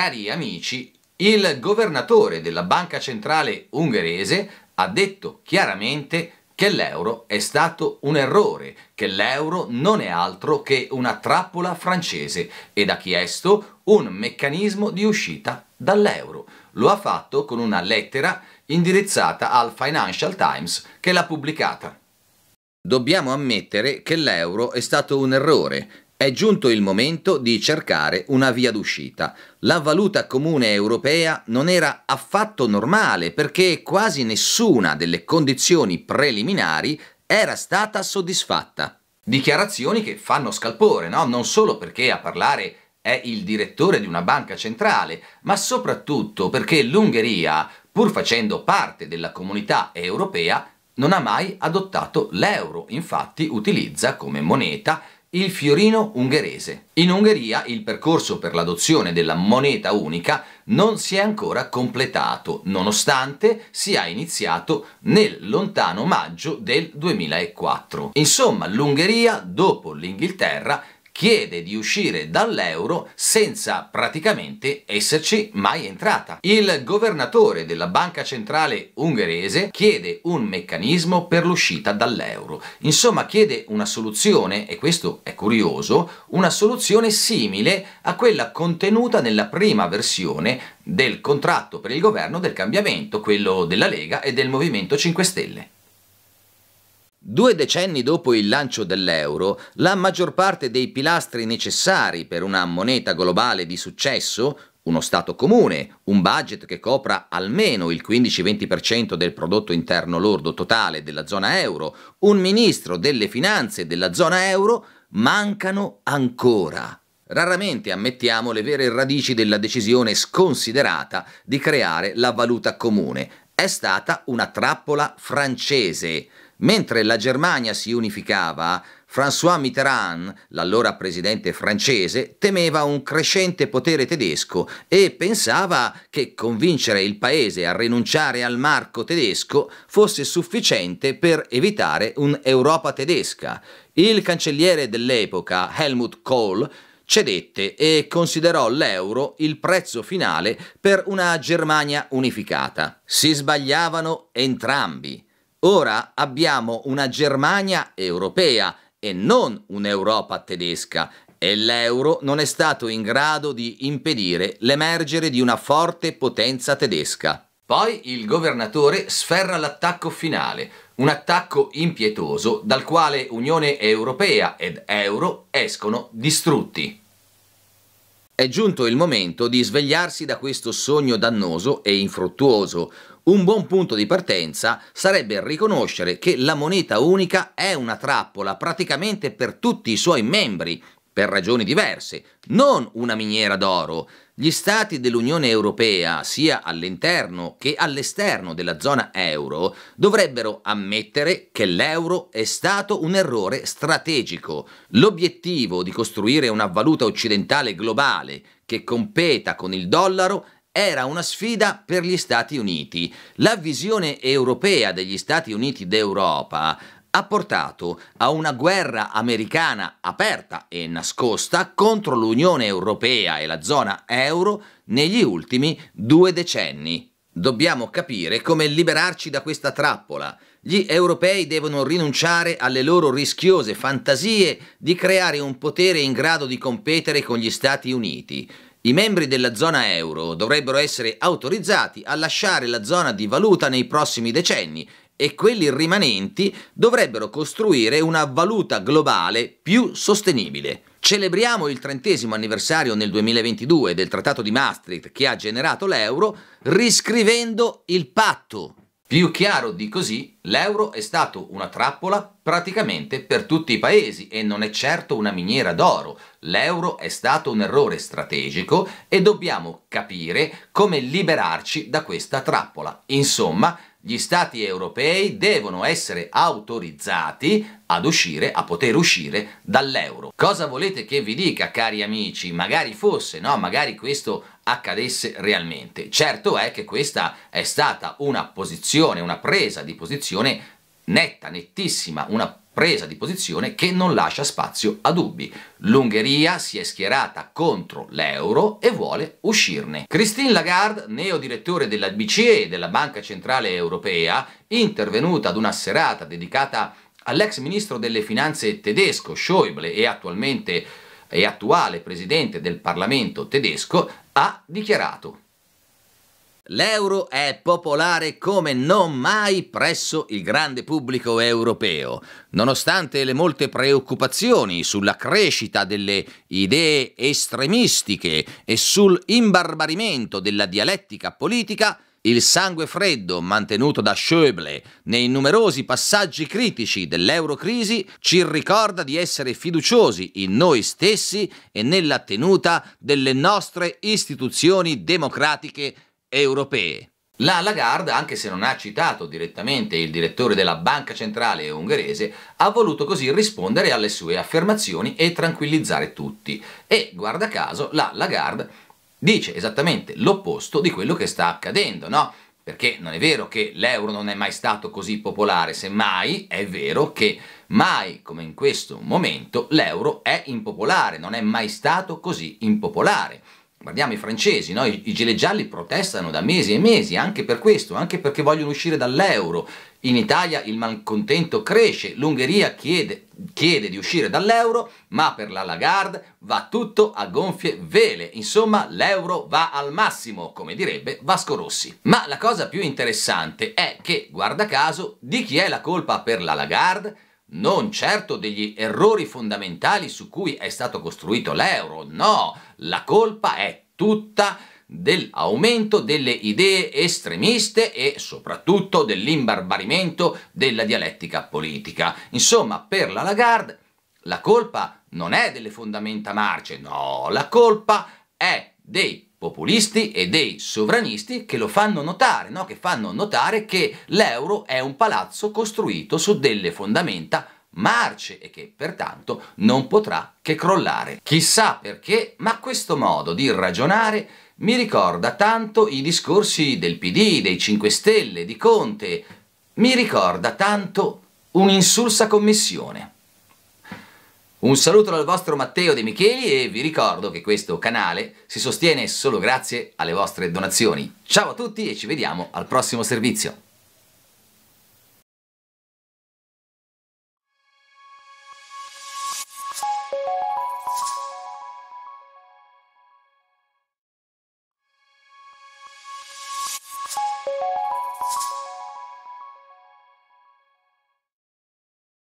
Cari amici, il governatore della Banca Centrale Ungherese ha detto chiaramente che l'euro è stato un errore, che l'euro non è altro che una trappola francese ed ha chiesto un meccanismo di uscita dall'euro. Lo ha fatto con una lettera indirizzata al Financial Times che l'ha pubblicata. Dobbiamo ammettere che l'euro è stato un errore è giunto il momento di cercare una via d'uscita. La valuta comune europea non era affatto normale perché quasi nessuna delle condizioni preliminari era stata soddisfatta. Dichiarazioni che fanno scalpore, no? Non solo perché a parlare è il direttore di una banca centrale, ma soprattutto perché l'Ungheria, pur facendo parte della comunità europea, non ha mai adottato l'euro, infatti utilizza come moneta il fiorino ungherese. In Ungheria il percorso per l'adozione della moneta unica non si è ancora completato, nonostante sia iniziato nel lontano maggio del 2004. Insomma, l'Ungheria, dopo l'Inghilterra, chiede di uscire dall'euro senza praticamente esserci mai entrata. Il governatore della banca centrale ungherese chiede un meccanismo per l'uscita dall'euro. Insomma chiede una soluzione, e questo è curioso, una soluzione simile a quella contenuta nella prima versione del contratto per il governo del cambiamento, quello della Lega e del Movimento 5 Stelle. Due decenni dopo il lancio dell'euro, la maggior parte dei pilastri necessari per una moneta globale di successo, uno Stato comune, un budget che copra almeno il 15-20% del prodotto interno lordo totale della zona euro, un ministro delle finanze della zona euro, mancano ancora. Raramente ammettiamo le vere radici della decisione sconsiderata di creare la valuta comune è stata una trappola francese. Mentre la Germania si unificava, François Mitterrand, l'allora presidente francese, temeva un crescente potere tedesco e pensava che convincere il paese a rinunciare al marco tedesco fosse sufficiente per evitare un'Europa tedesca. Il cancelliere dell'epoca, Helmut Kohl, cedette e considerò l'euro il prezzo finale per una Germania unificata. Si sbagliavano entrambi. Ora abbiamo una Germania europea e non un'Europa tedesca e l'euro non è stato in grado di impedire l'emergere di una forte potenza tedesca. Poi il governatore sferra l'attacco finale, un attacco impietoso dal quale Unione Europea ed Euro escono distrutti. È giunto il momento di svegliarsi da questo sogno dannoso e infruttuoso. Un buon punto di partenza sarebbe riconoscere che la moneta unica è una trappola praticamente per tutti i suoi membri, per ragioni diverse, non una miniera d'oro. Gli stati dell'Unione Europea, sia all'interno che all'esterno della zona euro, dovrebbero ammettere che l'euro è stato un errore strategico. L'obiettivo di costruire una valuta occidentale globale che competa con il dollaro era una sfida per gli Stati Uniti. La visione europea degli Stati Uniti d'Europa ha portato a una guerra americana aperta e nascosta contro l'Unione Europea e la zona euro negli ultimi due decenni. Dobbiamo capire come liberarci da questa trappola. Gli europei devono rinunciare alle loro rischiose fantasie di creare un potere in grado di competere con gli Stati Uniti. I membri della zona euro dovrebbero essere autorizzati a lasciare la zona di valuta nei prossimi decenni e quelli rimanenti dovrebbero costruire una valuta globale più sostenibile. Celebriamo il trentesimo anniversario nel 2022 del Trattato di Maastricht che ha generato l'euro riscrivendo il patto. Più chiaro di così, l'euro è stato una trappola praticamente per tutti i paesi e non è certo una miniera d'oro. L'euro è stato un errore strategico e dobbiamo capire come liberarci da questa trappola. Insomma, gli stati europei devono essere autorizzati ad uscire, a poter uscire dall'euro. Cosa volete che vi dica, cari amici? Magari fosse, no? Magari questo accadesse realmente. Certo è che questa è stata una posizione, una presa di posizione netta, nettissima, una posizione presa di posizione che non lascia spazio a dubbi. L'Ungheria si è schierata contro l'euro e vuole uscirne. Christine Lagarde, neodirettore della BCE e della Banca Centrale Europea, intervenuta ad una serata dedicata all'ex ministro delle finanze tedesco Schäuble e attualmente e attuale presidente del Parlamento tedesco, ha dichiarato L'euro è popolare come non mai presso il grande pubblico europeo. Nonostante le molte preoccupazioni sulla crescita delle idee estremistiche e sull'imbarbarimento della dialettica politica, il sangue freddo mantenuto da Schäuble nei numerosi passaggi critici dell'eurocrisi ci ricorda di essere fiduciosi in noi stessi e nella tenuta delle nostre istituzioni democratiche europee. La Lagarde, anche se non ha citato direttamente il direttore della Banca Centrale Ungherese, ha voluto così rispondere alle sue affermazioni e tranquillizzare tutti. E, guarda caso, la Lagarde dice esattamente l'opposto di quello che sta accadendo, no? Perché non è vero che l'euro non è mai stato così popolare, semmai è vero che mai come in questo momento l'euro è impopolare, non è mai stato così impopolare guardiamo i francesi, no? I, gilet gialli protestano da mesi e mesi anche per questo, anche perché vogliono uscire dall'euro. In Italia il malcontento cresce, l'Ungheria chiede, chiede, di uscire dall'euro, ma per la Lagarde va tutto a gonfie vele, insomma l'euro va al massimo, come direbbe Vasco Rossi. Ma la cosa più interessante è che, guarda caso, di chi è la colpa per la Lagarde? Non certo degli errori fondamentali su cui è stato costruito l'euro, no! La colpa è tutta dell'aumento delle idee estremiste e soprattutto dell'imbarbarimento della dialettica politica. Insomma, per la Lagarde la colpa non è delle fondamenta marce, no, la colpa è dei populisti e dei sovranisti che lo fanno notare, no? che fanno notare che l'euro è un palazzo costruito su delle fondamenta marce marce e che pertanto non potrà che crollare. Chissà perché, ma questo modo di ragionare mi ricorda tanto i discorsi del PD, dei 5 Stelle, di Conte, mi ricorda tanto un'insulsa commissione. Un saluto dal vostro Matteo De Micheli e vi ricordo che questo canale si sostiene solo grazie alle vostre donazioni. Ciao a tutti e ci vediamo al prossimo servizio. you